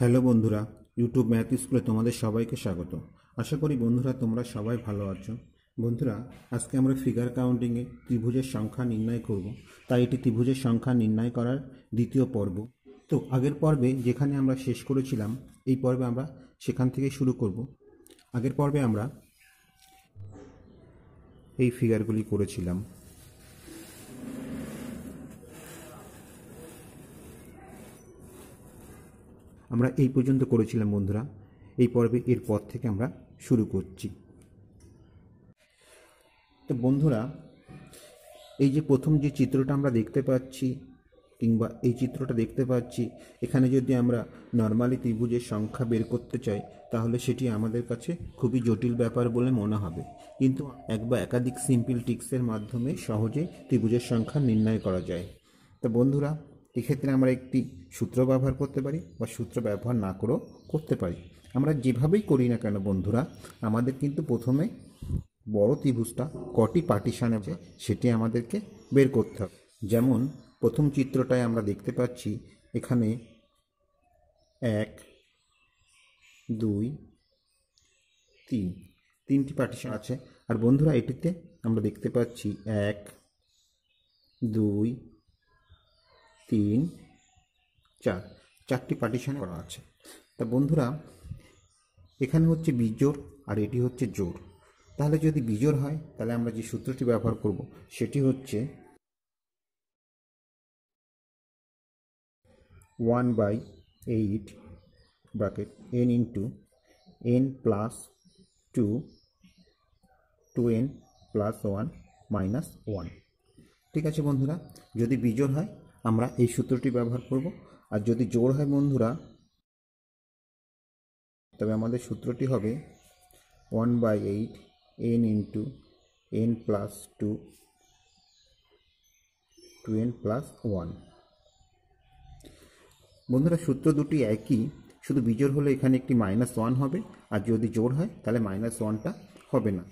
hello বন্ধুরা YouTube math স্কুলে তোমাদের সবাইকে স্বাগত আশা করি বন্ধুরা তোমরা সবাই ভালো আছো বন্ধুরা আজকে আমরা ফিগার কাউন্টিংয়ে ত্রিভুজের সংখ্যা নির্ণয় করব তাই এটি ত্রিভুজের সংখ্যা নির্ণয় করার দ্বিতীয় পর্ব তো আগের পর্বে যেখানে আমরা শেষ করেছিলাম এই পর্বে আমরা সেখান থেকে শুরু করব আগের পর্বে আমরা এই ফিগারগুলি করেছিলাম আমরা এই পর্যন্ত করেছিলাম বন্ধুরা এই পর্বে এর পর থেকে আমরা শুরু করছি তো বন্ধুরা এই যে প্রথম যে চিত্রটা আমরা দেখতে পাচ্ছি কিংবা এই চিত্রটা দেখতে পাচ্ছি এখানে যদি আমরা নর্মালি ত্রিভুজের সংখ্যা বের করতে চাই তাহলে সেটি আমাদের কাছে খুবই জটিল ব্যাপার বলে মনে হবে কিন্তু এক বা একাধিক সিম্পল টিক্সের মাধ্যমে সহজে ত্রিভুজের সংখ্যা নির্ণয় করা যায় তো বন্ধুরা এক্ষেত্রে আমরা একটি সূত্র ব্যবহার করতে পারি বা সূত্র ব্যবহার না করেও করতে পারি আমরা যেভাবেই করি না কেন বন্ধুরা আমাদের কিন্তু প্রথমে বড় ত্রিভুজটা কটি পার্টিশান আছে সেটি আমাদেরকে বের করতে হবে যেমন প্রথম চিত্রটায় আমরা দেখতে পাচ্ছি এখানে এক দুই তিন তিনটি পার্টিশন আছে আর বন্ধুরা এটিতে আমরা দেখতে পাচ্ছি এক দুই তিন চার চারটি পার্টিশন করা আছে তা বন্ধুরা এখানে হচ্ছে বিজোর আর এটি হচ্ছে জোর তাহলে যদি বিজোর হয় তাহলে আমরা যে সূত্রটি ব্যবহার করব সেটি হচ্ছে one by eight bracket n into n plus two two n plus one minus one ঠিক আছে বন্ধুরা যদি বিজোড় হয় আমরা এই সূত্রটি ব্যবহার করব আর যদি জোর হয় বন্ধুরা তবে আমাদের সূত্রটি হবে one by eight n into n plus two two n plus one বন্ধুরা সূত্র দুটি একই শুধু বিজোড় হলে এখানে একটি মাইনাস ওয়ান হবে আর যদি জোর হয় তাহলে মাইনাস ওয়ানটা হবে না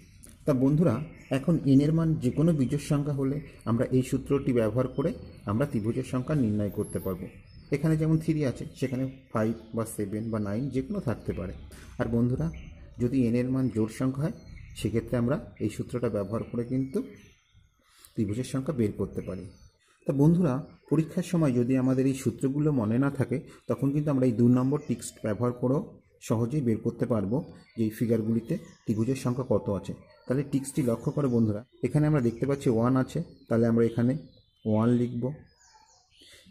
তা বন্ধুরা এখন এন এর মান যে কোনো বীজের সংখ্যা হলে আমরা এই সূত্রটি ব্যবহার করে আমরা ত্রিভুজের সংখ্যা নির্ণয় করতে পারবো এখানে যেমন থ্রি আছে সেখানে ফাইভ বা সেভেন বা নাইন যে কোনো থাকতে পারে আর বন্ধুরা যদি এন এর মান জোর সংখ্যা হয় সেক্ষেত্রে আমরা এই সূত্রটা ব্যবহার করে কিন্তু ত্রিভুজের সংখ্যা বের করতে পারি তা বন্ধুরা পরীক্ষার সময় যদি আমাদের এই সূত্রগুলো মনে না থাকে তখন কিন্তু আমরা এই দু নম্বর টিক্সট ব্যবহার করেও সহজেই বের করতে পারবো যে এই ফিগারগুলিতে ত্রিভুজের সংখ্যা কত আছে তাহলে টিক্সটি লক্ষ্য করে বন্ধুরা এখানে আমরা দেখতে পাচ্ছি ওয়ান আছে তাহলে আমরা এখানে ওয়ান লিখব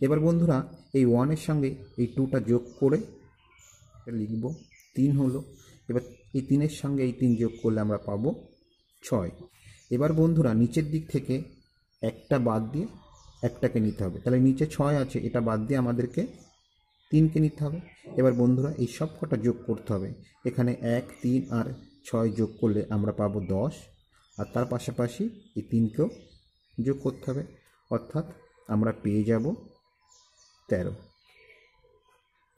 এবার বন্ধুরা এই ওয়ানের সঙ্গে এই টুটা যোগ করে লিখব তিন হলো এবার এই তিনের সঙ্গে এই তিন যোগ করলে আমরা পাবো ছয় এবার বন্ধুরা নিচের দিক থেকে একটা বাদ দিয়ে একটাকে নিতে হবে তাহলে নিচে ছয় আছে এটা বাদ দিয়ে আমাদেরকে তিনকে নিতে হবে এবার বন্ধুরা এই সব কটা যোগ করতে হবে এখানে এক তিন আর ছয় যোগ করলে আমরা পাবো দশ আর তার পাশাপাশি এই তিনকেও যোগ করতে হবে অর্থাৎ আমরা পেয়ে যাব তেরো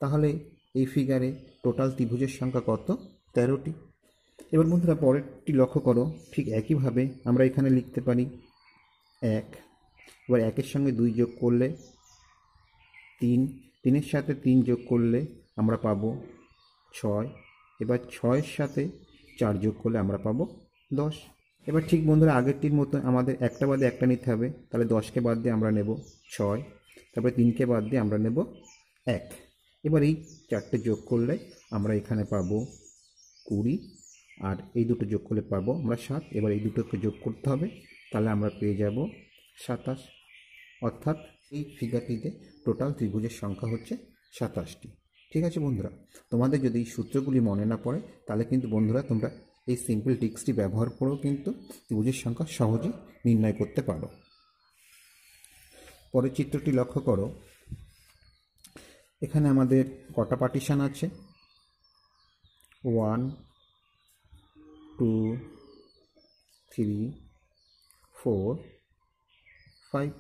তাহলে এই ফিগারে টোটাল ত্রিভুজের সংখ্যা কত তেরোটি এবার বন্ধুরা পরেরটি লক্ষ্য করো ঠিক একইভাবে আমরা এখানে লিখতে পারি এক এবার একের সঙ্গে দুই যোগ করলে তিন তিনের সাথে তিন যোগ করলে আমরা পাবো ছয় এবার ছয়ের সাথে চার যোগ করলে আমরা পাবো দশ এবার ঠিক বন্ধুরা আগেরটির মতো আমাদের একটা বাদে একটা নিতে হবে তাহলে দশকে বাদ দিয়ে আমরা নেব ছয় তারপরে তিনকে বাদ দিয়ে আমরা নেব এক এবার এই চারটে যোগ করলে আমরা এখানে পাব কুড়ি আর এই দুটো যোগ করলে পাবো আমরা সাত এবার এই দুটোকে যোগ করতে হবে তাহলে আমরা পেয়ে যাব সাতাশ অর্থাৎ এই ফিগারটিতে টোটাল ত্রিভুজের সংখ্যা হচ্ছে সাতাশটি ঠিক আছে বন্ধুরা তোমাদের যদি এই সূত্রগুলি মনে না পড়ে তাহলে কিন্তু বন্ধুরা তোমরা এই সিম্পল টিক্সটি ব্যবহার করেও কিন্তু ত্রিভুজের সংখ্যা সহজেই নির্ণয় করতে পারো পরের চিত্রটি লক্ষ্য করো এখানে আমাদের কটা পার্টিশান আছে one two three four five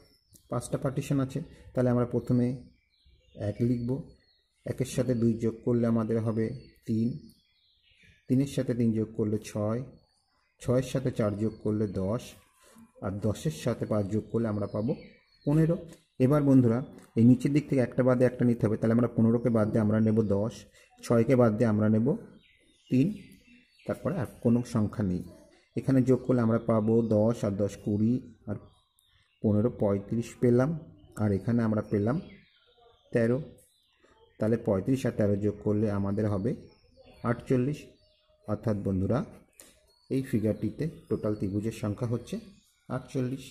পাঁচটা পার্টিশন আছে তাহলে আমরা প্রথমে এক লিখব একের সাথে দুই যোগ করলে আমাদের হবে তিন তিনের সাথে তিন যোগ করলে ছয় ছয়ের সাথে চার যোগ করলে দশ আর দশের সাথে পাঁচ যোগ করলে আমরা পাবো পনেরো এবার বন্ধুরা এই নিচের দিক থেকে একটা বাদে একটা নিতে হবে তাহলে আমরা পনেরোকে বাদ দিয়ে আমরা নেব দশ ছয়কে বাদ দিয়ে আমরা নেব তিন তারপরে আর কোনো সংখ্যা নেই এখানে যোগ করলে আমরা পাবো দশ আর দশ কুড়ি আর পনেরো পঁয়ত্রিশ পেলাম আর এখানে আমরা পেলাম তেরো তাহলে পঁয়ত্রিশ আর তেরো যোগ করলে আমাদের হবে আটচল্লিশ অর্থাৎ বন্ধুরা এই ফিগারটিতে টোটাল ত্রিভুজের সংখ্যা হচ্ছে আটচল্লিশ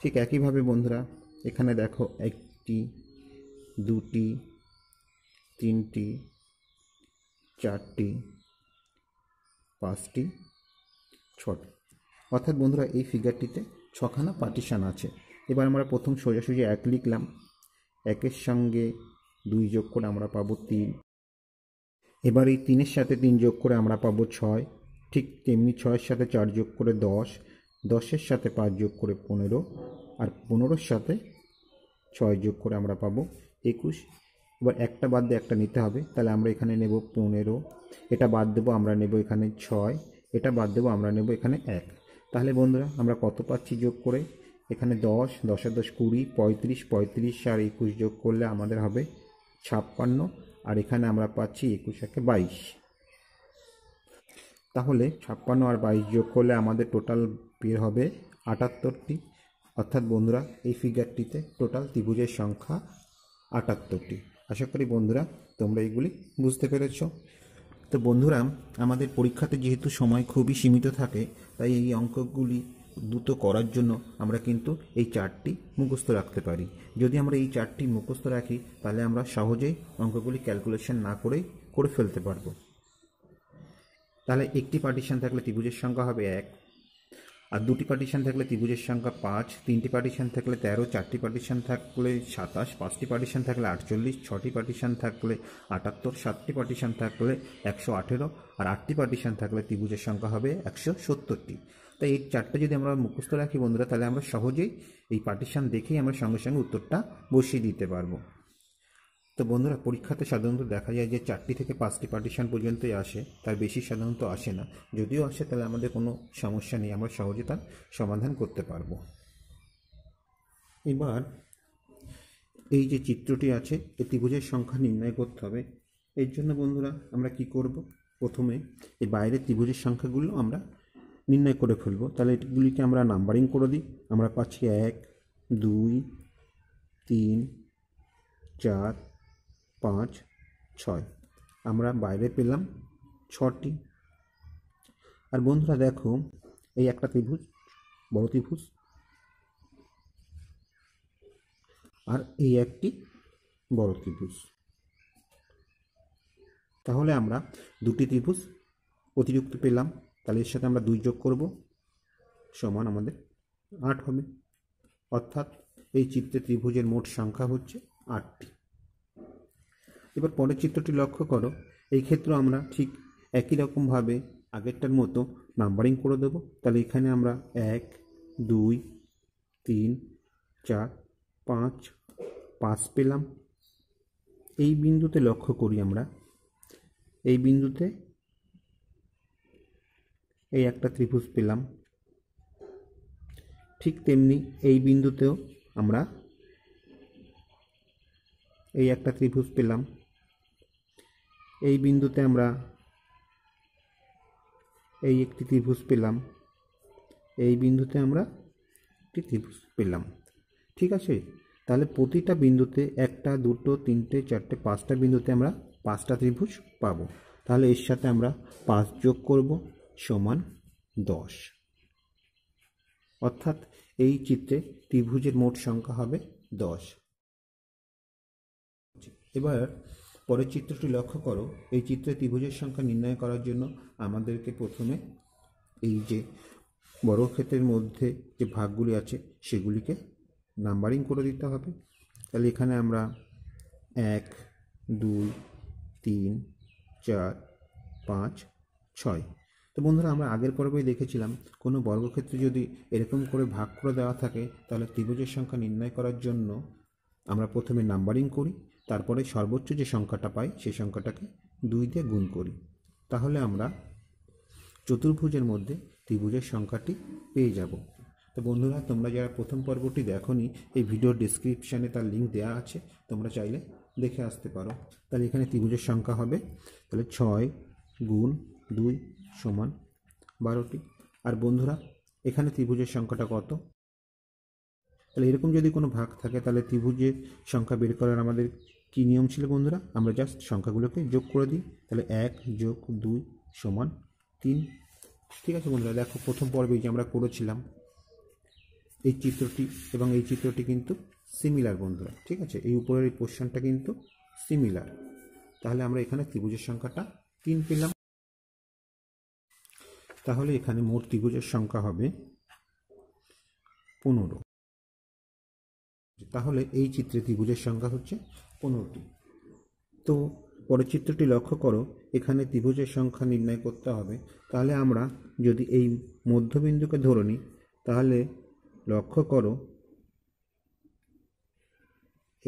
ঠিক একইভাবে বন্ধুরা এখানে দেখো একটি দুটি তিনটি চারটি পাঁচটি ছটি অর্থাৎ বন্ধুরা এই ফিগারটিতে ছখানা পার্টিশান আছে এবার আমরা প্রথম সোজাসুজি এক লিখলাম একের সঙ্গে দুই যোগ করে আমরা পাবো তিন এবার এই তিনের সাথে তিন যোগ করে আমরা পাবো ছয় ঠিক তেমনি ছয়ের সাথে চার যোগ করে দশ দশের সাথে পাঁচ যোগ করে পনেরো আর পনেরোর সাথে ছয় যোগ করে আমরা পাবো একুশ এবার একটা বাদ দিয়ে একটা নিতে হবে তাহলে আমরা এখানে নেব পনেরো এটা বাদ দেবো আমরা নেব এখানে ছয় এটা বাদ দেবো আমরা নেব এখানে এক তাহলে বন্ধুরা আমরা কত পাচ্ছি যোগ করে এখানে দশ দশের দশ কুড়ি পঁয়ত্রিশ পঁয়ত্রিশ আর একুশ যোগ করলে আমাদের হবে ছাপ্পান্ন আর এখানে আমরা পাচ্ছি একুশ একে বাইশ তাহলে ছাপ্পান্ন আর বাইশ যোগ করলে আমাদের টোটাল বের হবে আটাত্তরটি অর্থাৎ বন্ধুরা এই ফিগারটিতে টোটাল ত্রিভুজের সংখ্যা আটাত্তরটি আশা করি বন্ধুরা তোমরা এইগুলি বুঝতে পেরেছ তো বন্ধুরা আমাদের পরীক্ষাতে যেহেতু সময় খুবই সীমিত থাকে তাই এই অঙ্কগুলি দ্রুত করার জন্য আমরা কিন্তু এই চারটি মুখস্থ রাখতে পারি যদি আমরা এই চারটি মুখস্থ রাখি তাহলে আমরা সহজেই অঙ্কগুলি ক্যালকুলেশন না করেই করে ফেলতে পারবো তাহলে একটি পার্টিশন থাকলে ত্রিভুজের সংখ্যা হবে এক আর দুটি পার্টিশন থাকলে ত্রিভুজের সংখ্যা পাঁচ তিনটি পার্টিশন থাকলে তেরো চারটি পার্টিশন থাকলে সাতাশ পাঁচটি পার্টিশন থাকলে আটচল্লিশ ছটি পার্টিশন থাকলে আটাত্তর সাতটি পার্টিশন থাকলে একশো আঠেরো আর আটটি পার্টিশন থাকলে ত্রিভুজের সংখ্যা হবে একশো সত্তরটি তাই এই চারটা যদি আমরা মুখস্থ রাখি বন্ধুরা তাহলে আমরা সহজেই এই পার্টিশান দেখেই আমরা সঙ্গে সঙ্গে উত্তরটা বসিয়ে দিতে পারবো তো বন্ধুরা পরীক্ষাতে সাধারণত দেখা যায় যে চারটি থেকে পাঁচটি পার্টিশান পর্যন্তই আসে তার বেশি সাধারণত আসে না যদিও আসে তাহলে আমাদের কোনো সমস্যা নেই আমরা সহজে তার সমাধান করতে পারবো এবার এই যে চিত্রটি আছে এই ত্রিভুজের সংখ্যা নির্ণয় করতে হবে এর জন্য বন্ধুরা আমরা কি করব প্রথমে এই বাইরের ত্রিভুজের সংখ্যাগুলো আমরা নির্ণয় করে ফেলব তাহলে এগুলিকে আমরা নাম্বারিং করে দিই আমরা পাচ্ছি এক দুই তিন চার পাঁচ ছয় আমরা বাইরে পেলাম ছটি আর বন্ধুরা দেখো এই একটা ত্রিভুজ বড় ত্রিভুজ আর এই একটি বড় ত্রিভুজ তাহলে আমরা দুটি ত্রিভুজ অতিরিক্ত পেলাম তাহলে এর সাথে আমরা দুই যোগ করব সমান আমাদের আট হবে অর্থাৎ এই চিত্রে ত্রিভুজের মোট সংখ্যা হচ্ছে আটটি এবার পরের চিত্রটি লক্ষ্য করো এই ক্ষেত্রে আমরা ঠিক একই রকমভাবে আগেরটার মতো নাম্বারিং করে দেবো তাহলে এখানে আমরা এক দুই তিন চার পাঁচ পাঁচ পেলাম এই বিন্দুতে লক্ষ্য করি আমরা এই বিন্দুতে এই একটা ত্রিভুজ পেলাম ঠিক তেমনি এই বিন্দুতেও আমরা এই একটা ত্রিভুজ পেলাম এই বিন্দুতে আমরা এই একটি ত্রিভুজ পেলাম এই বিন্দুতে আমরা একটি ত্রিভুজ পেলাম ঠিক আছে তাহলে প্রতিটা বিন্দুতে একটা দুটো তিনটে চারটে পাঁচটা বিন্দুতে আমরা পাঁচটা ত্রিভুজ পাবো তাহলে এর সাথে আমরা পাঁচ যোগ করব সমান দশ অর্থাৎ এই চিত্রে ত্রিভুজের মোট সংখ্যা হবে দশ এবার পরের চিত্রটি লক্ষ্য করো এই চিত্রে ত্রিভুজের সংখ্যা নির্ণয় করার জন্য আমাদেরকে প্রথমে এই যে বর্গক্ষেত্রের মধ্যে যে ভাগগুলি আছে সেগুলিকে নাম্বারিং করে দিতে হবে তাহলে এখানে আমরা এক দুই তিন চার পাঁচ ছয় তো বন্ধুরা আমরা আগের পর্বেই দেখেছিলাম কোনো বর্গক্ষেত্রে যদি এরকম করে ভাগ করে দেওয়া থাকে তাহলে ত্রিভুজের সংখ্যা নির্ণয় করার জন্য আমরা প্রথমে নাম্বারিং করি তারপরে সর্বোচ্চ যে সংখ্যাটা পাই সেই সংখ্যাটাকে দুই দিয়ে গুণ করি তাহলে আমরা চতুর্ভুজের মধ্যে ত্রিভুজের সংখ্যাটি পেয়ে যাব তো বন্ধুরা তোমরা যারা প্রথম পর্বটি দেখনি এই ভিডিওর ডিসক্রিপশানে তার লিঙ্ক দেওয়া আছে তোমরা চাইলে দেখে আসতে পারো তাহলে এখানে ত্রিভুজের সংখ্যা হবে তাহলে ছয় গুণ দুই সমান বারোটি আর বন্ধুরা এখানে ত্রিভুজের সংখ্যাটা কত তাহলে এরকম যদি কোনো ভাগ থাকে তাহলে ত্রিভুজের সংখ্যা বের করার আমাদের কি নিয়ম ছিল বন্ধুরা আমরা জাস্ট সংখ্যাগুলোকে যোগ করে দিই তাহলে এক যোগ দুই সমান তিন ঠিক আছে বন্ধুরা দেখো প্রথম পর্বে যে আমরা করেছিলাম এই চিত্রটি এবং এই চিত্রটি কিন্তু সিমিলার বন্ধুরা ঠিক আছে এই উপরের এই কোশ্চানটা কিন্তু সিমিলার তাহলে আমরা এখানে ত্রিভুজের সংখ্যাটা তিন পেলাম তাহলে এখানে মোট ত্রিভুজের সংখ্যা হবে পনেরো তাহলে এই চিত্রে ত্রিভুজের সংখ্যা হচ্ছে পনেরোটি তো পরের চিত্রটি লক্ষ্য করো এখানে ত্রিভুজের সংখ্যা নির্ণয় করতে হবে তাহলে আমরা যদি এই মধ্যবিন্দুকে ধরে নিই তাহলে লক্ষ্য করো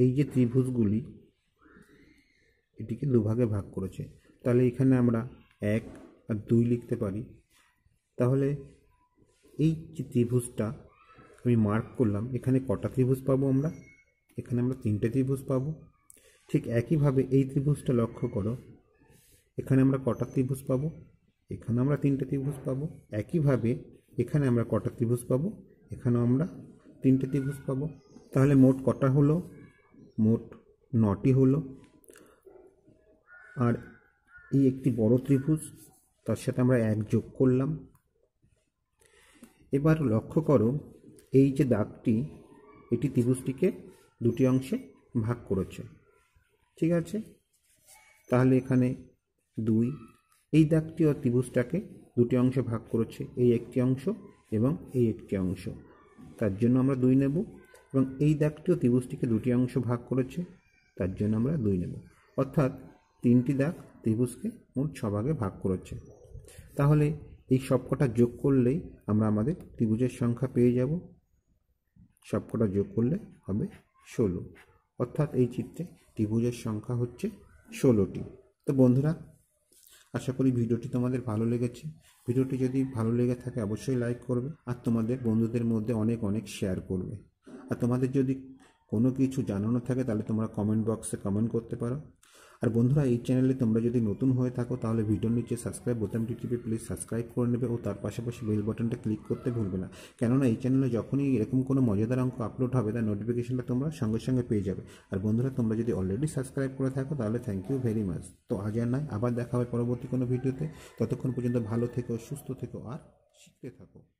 এই যে ত্রিভুজগুলি এটিকে দুভাগে ভাগ করেছে তাহলে এখানে আমরা এক আর দুই লিখতে পারি তাহলে এই যে ত্রিভুজটা আমি মার্ক করলাম এখানে কটা ত্রিভুজ পাবো আমরা এখানে আমরা তিনটে ত্রিভুজ পাবো ঠিক একইভাবে এই ত্রিভুজটা লক্ষ্য করো এখানে আমরা কটা ত্রিভুজ পাবো এখানে আমরা তিনটে ত্রিভুজ পাবো একইভাবে এখানে আমরা কটা ত্রিভুজ পাবো এখানেও আমরা তিনটে ত্রিভুজ পাবো তাহলে মোট কটা হলো মোট নটি হলো আর এই একটি বড় ত্রিভুজ তার সাথে আমরা এক যোগ করলাম এবার লক্ষ্য করো এই যে দাগটি এটি ত্রিভুজটিকে দুটি অংশে ভাগ করেছে ঠিক আছে তাহলে এখানে দুই এই দাগটি ও ত্রিভুজটাকে দুটি অংশে ভাগ করেছে এই একটি অংশ এবং এই একটি অংশ তার জন্য আমরা দুই নেব এবং এই দাগটিও ত্রিভুজটিকে দুটি অংশ ভাগ করেছে তার জন্য আমরা দুই নেব অর্থাৎ তিনটি দাগ ত্রিভুজকে মোট ছভাগে ভাগ করেছে তাহলে এই সবকটা যোগ করলেই আমরা আমাদের ত্রিভুজের সংখ্যা পেয়ে যাব সবকটা যোগ করলে হবে ষোলো অর্থাৎ এই চিত্রে ত্রিভুজের সংখ্যা হচ্ছে ষোলোটি তো বন্ধুরা আশা করি ভিডিওটি তোমাদের ভালো লেগেছে ভিডিওটি যদি ভালো লেগে থাকে অবশ্যই লাইক করবে আর তোমাদের বন্ধুদের মধ্যে অনেক অনেক শেয়ার করবে আর তোমাদের যদি কোনো কিছু জানানো থাকে তাহলে তোমরা কমেন্ট বক্সে কমেন্ট করতে পারো আর বন্ধুরা এই চ্যানেলে তোমরা যদি নতুন হয়ে থাকো তাহলে ভিডিওর নিচে সাবস্ক্রাইব বোতামটি টিপে প্লিজ সাবস্ক্রাইব করে নেবে ও তার পাশাপাশি বেল বাটনটা ক্লিক করতে ভুলবে না কেননা এই চ্যানেলে যখনই এরকম কোনো মজাদার অঙ্ক আপলোড হবে তার নোটিফিকেশনটা তোমরা সঙ্গে সঙ্গে পেয়ে যাবে আর বন্ধুরা তোমরা যদি অলরেডি সাবস্ক্রাইব করে থাকো তাহলে থ্যাংক ইউ ভেরি মাচ তো আজ আর নয় আবার দেখা হবে পরবর্তী কোনো ভিডিওতে ততক্ষণ পর্যন্ত ভালো থেকো সুস্থ থেকো আর শিখতে থাকো